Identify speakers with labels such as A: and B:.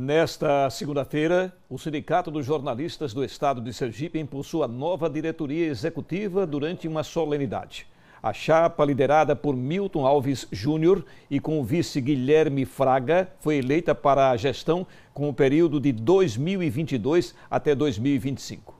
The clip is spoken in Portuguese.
A: Nesta segunda-feira, o Sindicato dos Jornalistas do Estado de Sergipe impulsou a nova diretoria executiva durante uma solenidade. A chapa, liderada por Milton Alves Júnior e com o vice Guilherme Fraga, foi eleita para a gestão com o período de 2022 até 2025.